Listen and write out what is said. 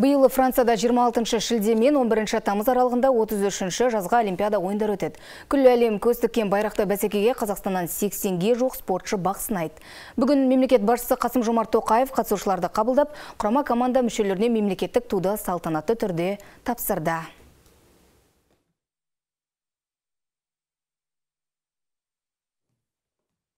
Биыл Францияда 26 шілде мен 11 тамыз аралығында 33-ші жазға Олимпиада ойындар өтеді. Күлі әлем көстіккен байрақты бәсекеге Қазақстаннан 80-ге жоқ спортшы бақсын айт. Бүгін мемлекет басшысы Қасым Жомарт Тоқаев қатысушыларды қабылдап, құрама команда мүшелеріне мемлекеттік туды салтанатты түрде тапсырды.